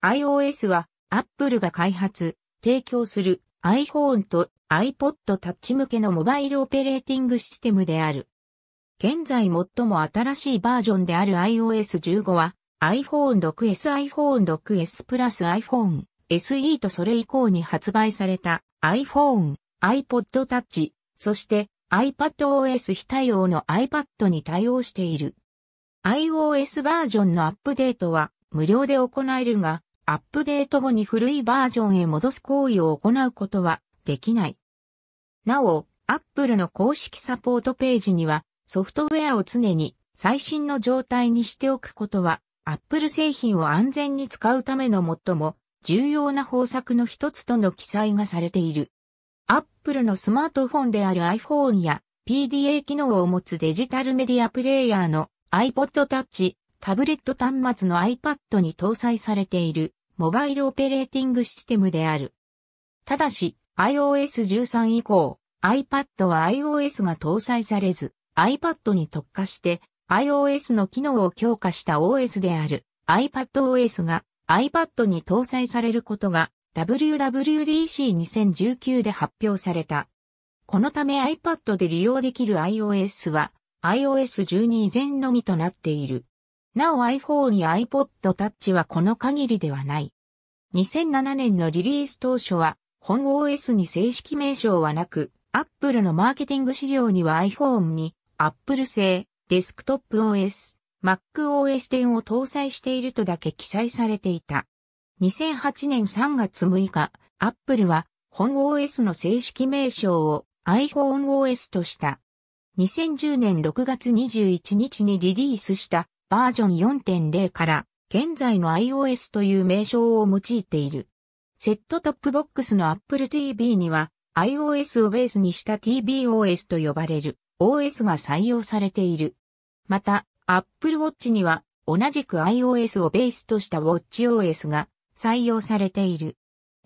iOS は Apple が開発、提供する iPhone と iPod Touch 向けのモバイルオペレーティングシステムである。現在最も新しいバージョンである iOS15 は iPhone 6S、iPhone 6S プラス iPhone SE とそれ以降に発売された iPhone、iPod Touch、そして iPadOS 非対応の iPad に対応している。iOS バージョンのアップデートは無料で行えるが、アップデート後に古いバージョンへ戻す行為を行うことはできない。なお、Apple の公式サポートページには、ソフトウェアを常に最新の状態にしておくことは、Apple 製品を安全に使うための最も重要な方策の一つとの記載がされている。Apple のスマートフォンである iPhone や PDA 機能を持つデジタルメディアプレイヤーの iPod Touch、タブレット端末の iPad に搭載されているモバイルオペレーティングシステムである。ただし、iOS 13以降、iPad は iOS が搭載されず、iPad に特化して iOS の機能を強化した OS である iPadOS が iPad に搭載されることが WWDC2019 で発表された。このため iPad で利用できる iOS は iOS 12以前のみとなっている。なお iPhone や iPod Touch はこの限りではない。2007年のリリース当初は、本 OS に正式名称はなく、Apple のマーケティング資料には iPhone に Apple 製デスクトップ OS、MacOS 10を搭載しているとだけ記載されていた。2008年3月6日、Apple は本 OS の正式名称を iPhoneOS とした。2010年6月21日にリリースしたバージョン4.0から現在の iOS という名称を用いている。セットトップボックスの Apple TV には iOS をベースにした TBOS と呼ばれる OS が採用されている。また、Apple Watch には同じく iOS をベースとした WatchOS が採用されている。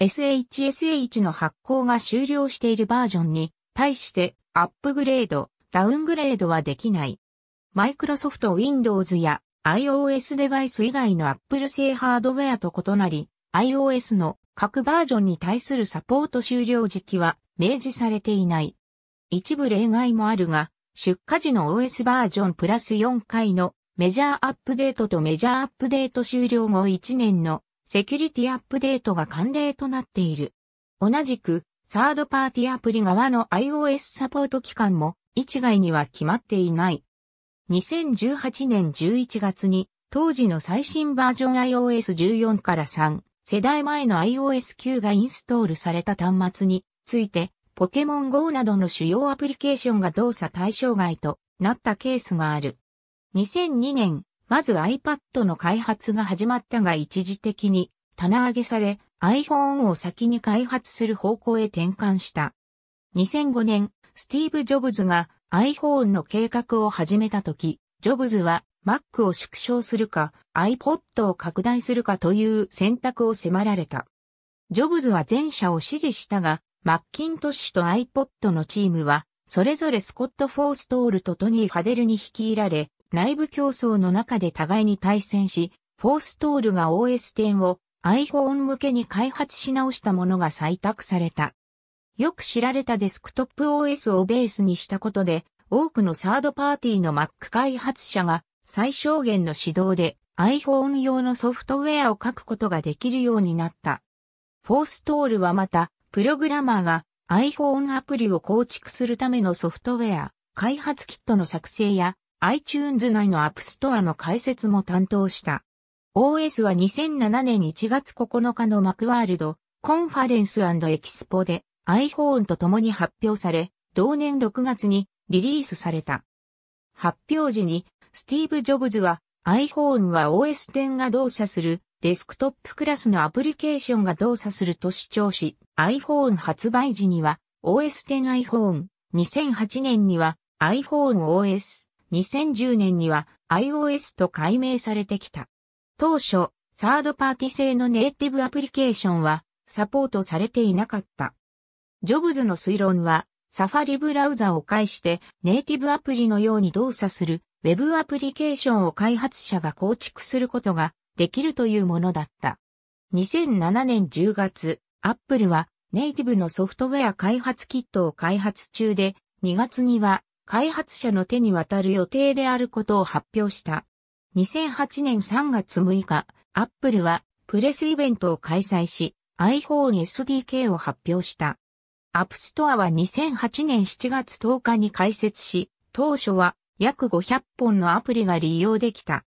SHSH の発行が終了しているバージョンに対してアップグレード、ダウングレードはできない。マイクロソフト Windows や iOS デバイス以外の Apple 製ハードウェアと異なり、iOS の各バージョンに対するサポート終了時期は明示されていない。一部例外もあるが、出荷時の OS バージョンプラス4回のメジャーアップデートとメジャーアップデート終了後1年のセキュリティアップデートが慣例となっている。同じく、サードパーティアプリ側の iOS サポート期間も一概には決まっていない。2018年11月に当時の最新バージョン iOS14 から3世代前の iOS9 がインストールされた端末についてポケモン GO などの主要アプリケーションが動作対象外となったケースがある。2002年、まず iPad の開発が始まったが一時的に棚上げされ iPhone を先に開発する方向へ転換した。2005年、スティーブ・ジョブズが iPhone の計画を始めた時、ジョブズは Mac を縮小するか iPod を拡大するかという選択を迫られた。ジョブズは前者を支持したが、マッキントッシュと iPod のチームは、それぞれスコット・フォーストールとトニー・ファデルに率いられ、内部競争の中で互いに対戦し、フォーストールが OS10 を iPhone 向けに開発し直したものが採択された。よく知られたデスクトップ OS をベースにしたことで、多くのサードパーティーの Mac 開発者が最小限の指導で iPhone 用のソフトウェアを書くことができるようになった。フォーストールはまた、プログラマーが iPhone アプリを構築するためのソフトウェア、開発キットの作成や iTunes 内の App Store の開設も担当した。OS は2007年1月9日のマクワールドコンファレンスエキスポで iPhone と共に発表され、同年6月にリリースされた。発表時に、スティーブ・ジョブズは iPhone は OS 0が動作するデスクトップクラスのアプリケーションが動作すると主張し、iPhone 発売時には OS 0 iPhone、2008年には iPhoneOS、2010年には iOS と改名されてきた。当初、サードパーティ製のネイティブアプリケーションはサポートされていなかった。ジョブズの推論は、サファリブラウザを介してネイティブアプリのように動作する Web アプリケーションを開発者が構築することができるというものだった。2007年10月、Apple はネイティブのソフトウェア開発キットを開発中で、2月には開発者の手に渡る予定であることを発表した。2008年3月6日、Apple はプレスイベントを開催し、iPhone SDK を発表した。アップストアは2008年7月10日に開設し、当初は約500本のアプリが利用できた。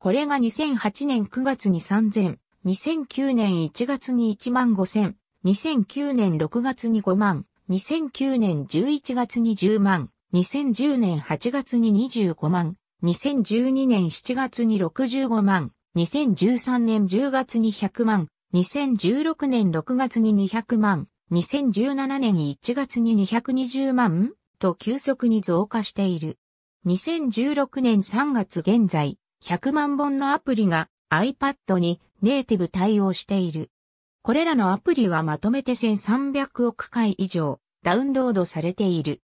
これが2008年9月に3000、2009年1月に1万5000、2009年6月に5万、2009年11月に10万、2010年8月に25万、2012年7月に65万、2013年10月に100万、2016年6月に200万、2017年1月に220万と急速に増加している。2016年3月現在、100万本のアプリが iPad にネイティブ対応している。これらのアプリはまとめて1300億回以上ダウンロードされている。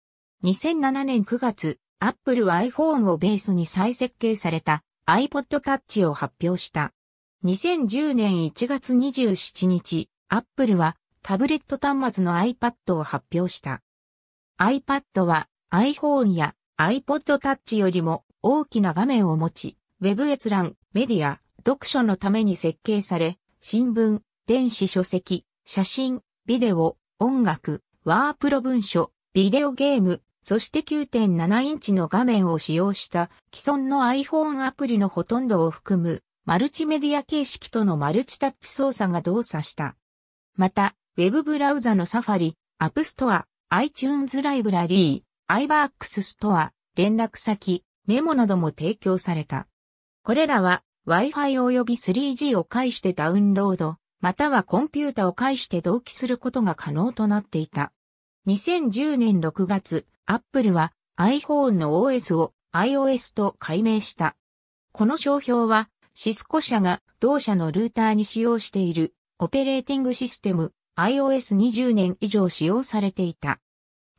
2007年9月、Apple は iPhone をベースに再設計された iPod Touch を発表した。2010年1月27日、Apple はタブレット端末の iPad を発表した。iPad は iPhone や iPod Touch よりも大きな画面を持ち、ウェブ閲覧、メディア、読書のために設計され、新聞、電子書籍、写真、ビデオ、音楽、ワープロ文書、ビデオゲーム、そして9.7インチの画面を使用した既存の iPhone アプリのほとんどを含むマルチメディア形式とのマルチタッチ操作が動作した。また、ウェブブラウザのサファリ、アップストア、iTunes ライブラリー、i b a x ストア、連絡先、メモなども提供された。これらは Wi-Fi 及び 3G を介してダウンロード、またはコンピュータを介して同期することが可能となっていた。2010年6月、Apple は iPhone の OS を iOS と改名した。この商標は、シスコ社が同社のルーターに使用しているオペレーティングシステム iOS20 年以上使用されていた。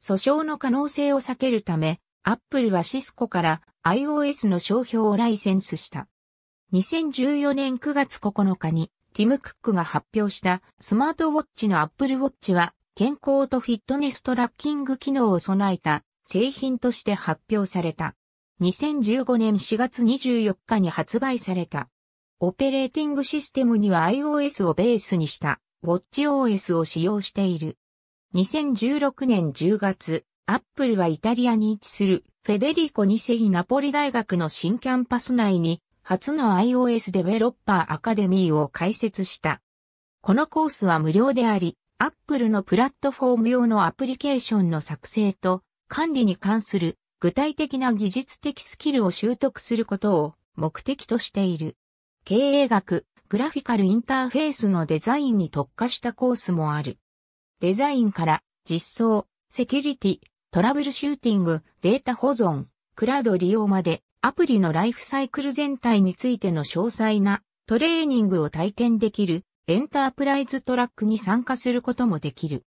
訴訟の可能性を避けるため、Apple はシスコから iOS の商標をライセンスした。2014年9月9日に、ティム・クックが発表したスマートウォッチの Apple Watch は、健康とフィットネストラッキング機能を備えた製品として発表された。2015年4月24日に発売された。オペレーティングシステムには iOS をベースにしたウォッチ o s を使用している。2016年10月、アップルはイタリアに位置するフェデリコ・ニセイ・ナポリ大学の新キャンパス内に初の iOS デベロッパーアカデミーを開設した。このコースは無料であり、アップルのプラットフォーム用のアプリケーションの作成と管理に関する具体的な技術的スキルを習得することを目的としている。経営学、グラフィカルインターフェースのデザインに特化したコースもある。デザインから実装、セキュリティ、トラブルシューティング、データ保存、クラウド利用までアプリのライフサイクル全体についての詳細なトレーニングを体験できるエンタープライズトラックに参加することもできる。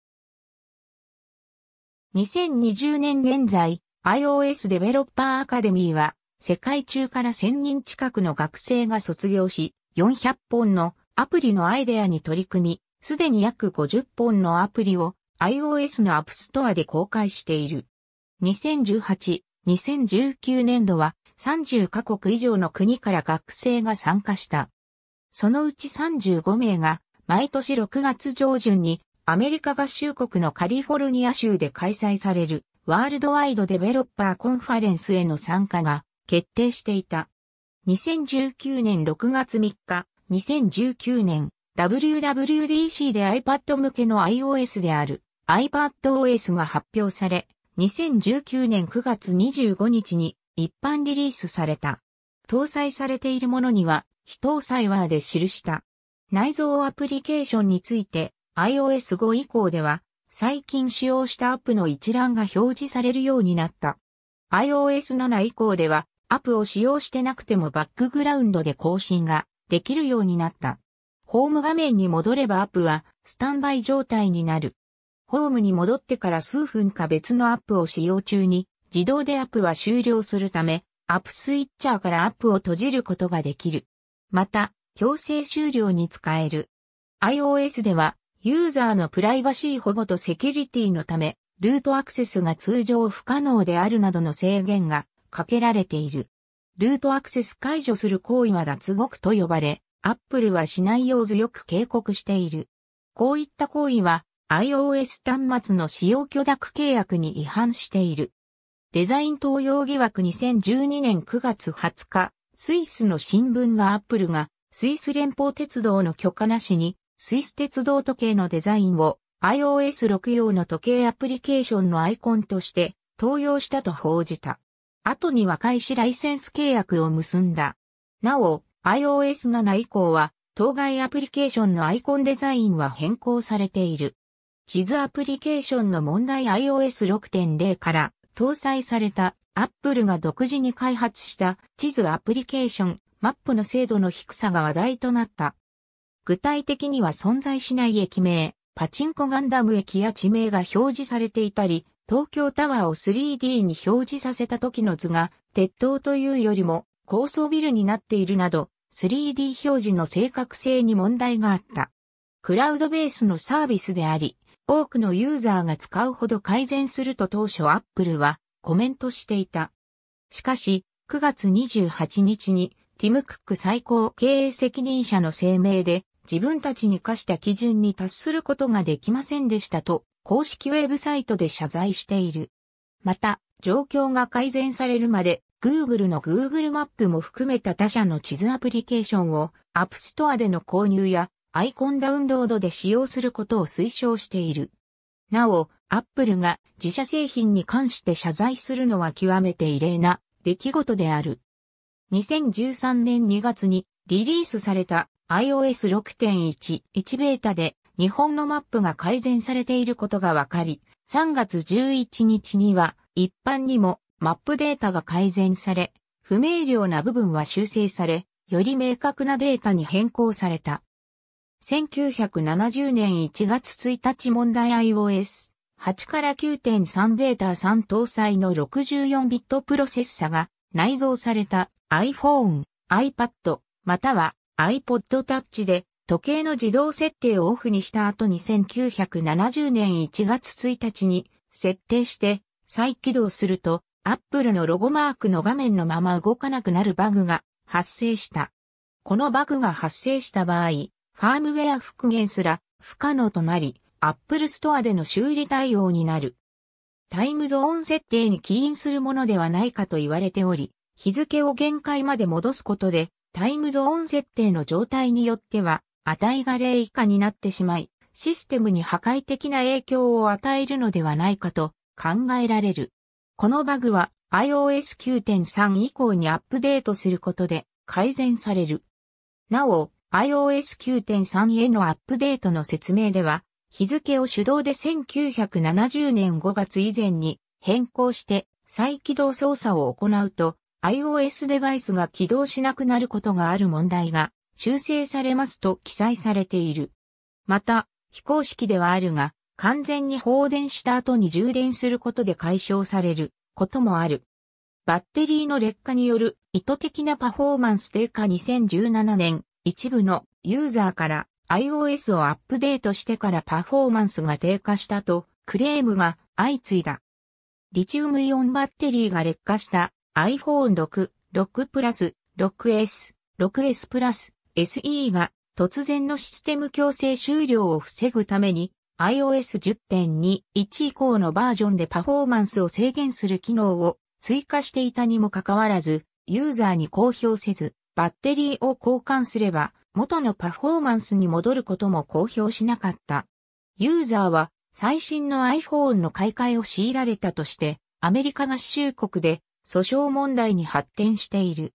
2020年現在、iOS デベロッパーアカデミーは世界中から1000人近くの学生が卒業し、400本のアプリのアイデアに取り組み、すでに約50本のアプリを iOS の App Store で公開している。2018、2019年度は30カ国以上の国から学生が参加した。そのうち35名が毎年6月上旬にアメリカ合衆国のカリフォルニア州で開催されるワールドワイドデベロッパーコンファレンスへの参加が決定していた。2019年6月3日、2019年 WWDC で iPad 向けの iOS である iPadOS が発表され、2019年9月25日に一般リリースされた。搭載されているものには、非搭載ワーで記した。内蔵アプリケーションについて iOS5 以降では、最近使用したアップの一覧が表示されるようになった。iOS7 以降では、アプを使用してなくてもバックグラウンドで更新ができるようになった。ホーム画面に戻ればアップはスタンバイ状態になる。ホームに戻ってから数分か別のアップを使用中に自動でアップは終了するためアップスイッチャーからアップを閉じることができる。また強制終了に使える。iOS ではユーザーのプライバシー保護とセキュリティのためルートアクセスが通常不可能であるなどの制限がかけられている。ルートアクセス解除する行為は脱獄と呼ばれ、アップルはしないよう強く警告している。こういった行為は iOS 端末の使用許諾契約に違反している。デザイン盗用疑惑2012年9月20日、スイスの新聞はアップルがスイス連邦鉄道の許可なしにスイス鉄道時計のデザインを iOS 6用の時計アプリケーションのアイコンとして盗用したと報じた。後には開始ライセンス契約を結んだ。なお、iOS 7以降は、当該アプリケーションのアイコンデザインは変更されている。地図アプリケーションの問題 iOS6.0 から搭載された Apple が独自に開発した地図アプリケーションマップの精度の低さが話題となった。具体的には存在しない駅名、パチンコガンダム駅や地名が表示されていたり、東京タワーを 3D に表示させた時の図が、鉄塔というよりも高層ビルになっているなど、3D 表示の正確性に問題があった。クラウドベースのサービスであり、多くのユーザーが使うほど改善すると当初アップルはコメントしていた。しかし、9月28日にティム・クック最高経営責任者の声明で自分たちに課した基準に達することができませんでしたと公式ウェブサイトで謝罪している。また、状況が改善されるまで、Google の Google マップも含めた他社の地図アプリケーションを App Store での購入やアイコンダウンロードで使用することを推奨している。なお、Apple が自社製品に関して謝罪するのは極めて異例な出来事である。2013年2月にリリースされた iOS 6.1 1ベータで日本のマップが改善されていることがわかり、3月11日には一般にもマップデータが改善され、不明瞭な部分は修正され、より明確なデータに変更された。1970年1月1日問題 iOS 8から9.3ベータ3搭載の64ビットプロセッサが内蔵された iPhone、iPad または iPod Touch で時計の自動設定をオフにした後に1970年1月1日に設定して再起動すると Apple のロゴマークの画面のまま動かなくなるバグが発生した。このバグが発生した場合、ファームウェア復元すら不可能となり、Apple Store での修理対応になる。タイムゾーン設定に起因するものではないかと言われており、日付を限界まで戻すことで、タイムゾーン設定の状態によっては、値が0以下になってしまい、システムに破壊的な影響を与えるのではないかと考えられる。このバグは iOS 9.3以降にアップデートすることで改善される。なお、iOS 9.3へのアップデートの説明では、日付を手動で1970年5月以前に変更して再起動操作を行うと iOS デバイスが起動しなくなることがある問題が修正されますと記載されている。また、非公式ではあるが、完全に放電した後に充電することで解消されることもある。バッテリーの劣化による意図的なパフォーマンス低下2017年、一部のユーザーから iOS をアップデートしてからパフォーマンスが低下したとクレームが相次いだ。リチウムイオンバッテリーが劣化した iPhone 6、6 Plus、6S、6S Plus、SE が突然のシステム強制終了を防ぐために iOS 10.2.1以降のバージョンでパフォーマンスを制限する機能を追加していたにもかかわらず、ユーザーに公表せず、バッテリーを交換すれば元のパフォーマンスに戻ることも公表しなかった。ユーザーは最新の iPhone の買い替えを強いられたとして、アメリカ合衆国で訴訟問題に発展している。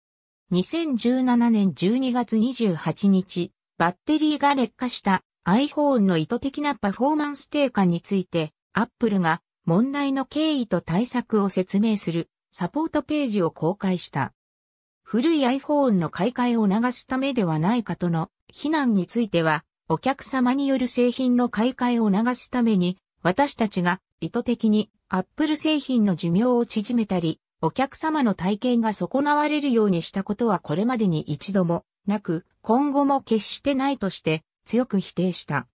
2017年12月28日、バッテリーが劣化した iPhone の意図的なパフォーマンス低下について、Apple が問題の経緯と対策を説明するサポートページを公開した。古い iPhone の買い替えを促すためではないかとの非難については、お客様による製品の買い替えを促すために、私たちが意図的に Apple 製品の寿命を縮めたり、お客様の体験が損なわれるようにしたことはこれまでに一度もなく、今後も決してないとして強く否定した。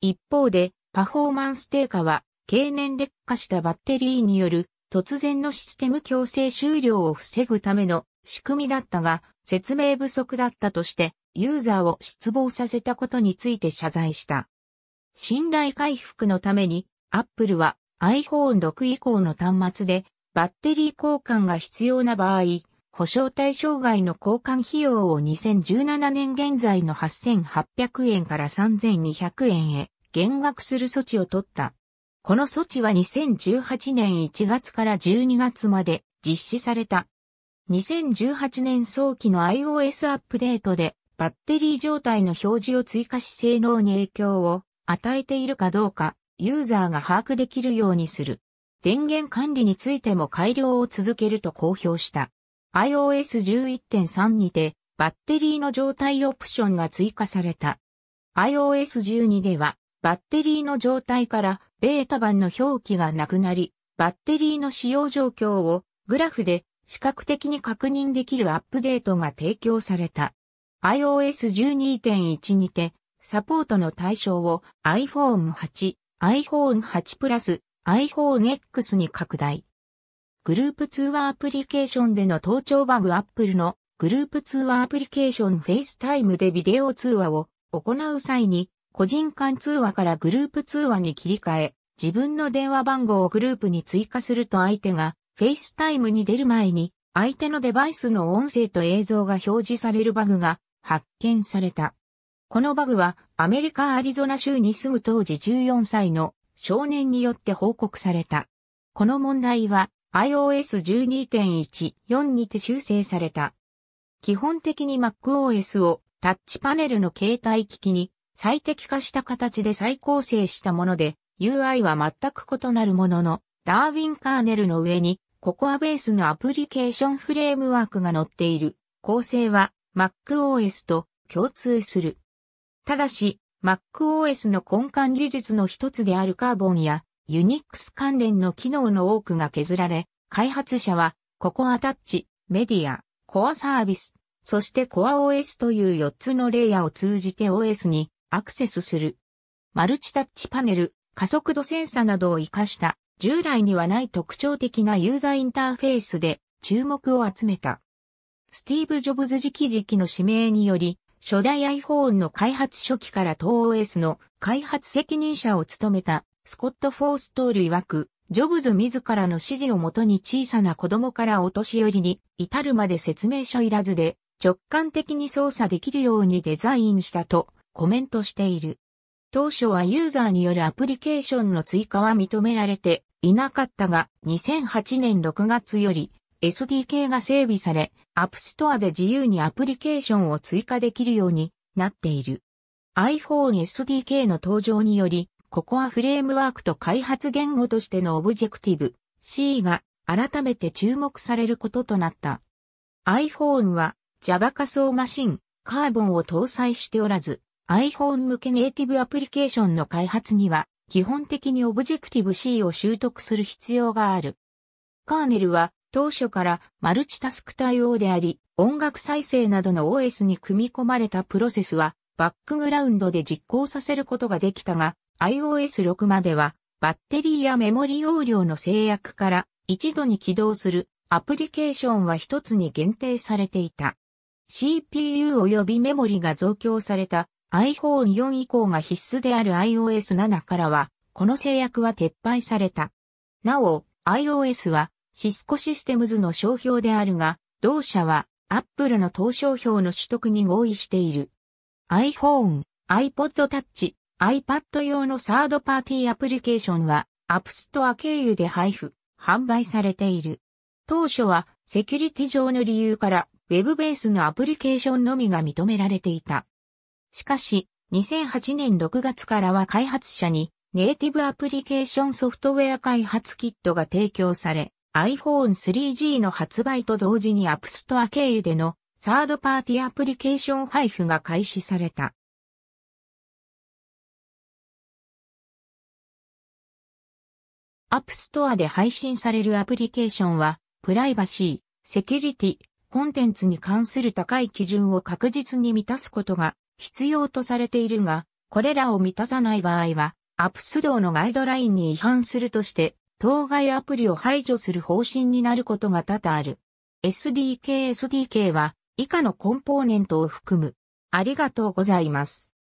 一方で、パフォーマンス低下は、経年劣化したバッテリーによる突然のシステム強制終了を防ぐための仕組みだったが、説明不足だったとして、ユーザーを失望させたことについて謝罪した。信頼回復のために、Apple は iPhone 6以降の端末でバッテリー交換が必要な場合、保証対象外の交換費用を2017年現在の8800円から3200円へ減額する措置を取った。この措置は2018年1月から12月まで実施された。2018年早期の iOS アップデートでバッテリー状態の表示を追加し性能に影響を与えているかどうかユーザーが把握できるようにする。電源管理についても改良を続けると公表した。iOS 11.3にてバッテリーの状態オプションが追加された。iOS 12ではバッテリーの状態からベータ版の表記がなくなり、バッテリーの使用状況をグラフで視覚的に確認できるアップデートが提供された。iOS 12.1にてサポートの対象を iPhone 8、iPhone 8 Plus、iPhoneX に拡大。グループ通話アプリケーションでの盗聴バグアップルのグループ通話アプリケーション FaceTime でビデオ通話を行う際に個人間通話からグループ通話に切り替え自分の電話番号をグループに追加すると相手が FaceTime に出る前に相手のデバイスの音声と映像が表示されるバグが発見された。このバグはアメリカ・アリゾナ州に住む当時14歳の少年によって報告された。この問題は iOS 12.14にて修正された。基本的に MacOS をタッチパネルの携帯機器に最適化した形で再構成したもので、UI は全く異なるものの、ダーウィンカーネルの上に Cocoa ベースのアプリケーションフレームワークが載っている構成は MacOS と共通する。ただし、MacOS の根幹技術の一つであるカーボンや Unix 関連の機能の多くが削られ、開発者は、ココアタッチ、メディア、コアサービス、そしてコア OS という4つのレイヤーを通じて OS にアクセスする。マルチタッチパネル、加速度センサなどを活かした従来にはない特徴的なユーザーインターフェースで注目を集めた。スティーブ・ジョブズ時期時期の指名により、初代 iPhone の開発初期から TOS の開発責任者を務めたスコット・フォーストール曰く、ジョブズ自らの指示をもとに小さな子供からお年寄りに至るまで説明書いらずで直感的に操作できるようにデザインしたとコメントしている。当初はユーザーによるアプリケーションの追加は認められていなかったが2008年6月より SDK が整備されアップストアで自由にアプリケーションを追加できるようになっている。iPhone SDK の登場により、ココアフレームワークと開発言語としてのオブジェクティブ C が改めて注目されることとなった。iPhone は Java 仮想マシン、カーボンを搭載しておらず、iPhone 向けネイティブアプリケーションの開発には、基本的にオブジェクティブ C を習得する必要がある。カーネルは当初からマルチタスク対応であり、音楽再生などの OS に組み込まれたプロセスは、バックグラウンドで実行させることができたが、iOS6 までは、バッテリーやメモリ容量の制約から、一度に起動するアプリケーションは一つに限定されていた。CPU 及びメモリが増強された iPhone 4以降が必須である iOS7 からは、この制約は撤廃された。なお、iOS はシスコシステムズの商標であるが、同社はアップルの当商標の取得に合意している。iPhone、iPod Touch、iPad 用のサードパーティーアプリケーションは App Store 経由で配布、販売されている。当初はセキュリティ上の理由から Web ベースのアプリケーションのみが認められていた。しかし、2008年6月からは開発者にネイティブアプリケーションソフトウェア開発キットが提供され、iPhone 3G の発売と同時に App Store 経由でのサードパーティアプリケーション配布が開始された。App Store で配信されるアプリケーションは、プライバシー、セキュリティ、コンテンツに関する高い基準を確実に満たすことが必要とされているが、これらを満たさない場合は、アップスドーのガイドラインに違反するとして、当該アプリを排除する方針になることが多々ある。SDKSDK は以下のコンポーネントを含む。ありがとうございます。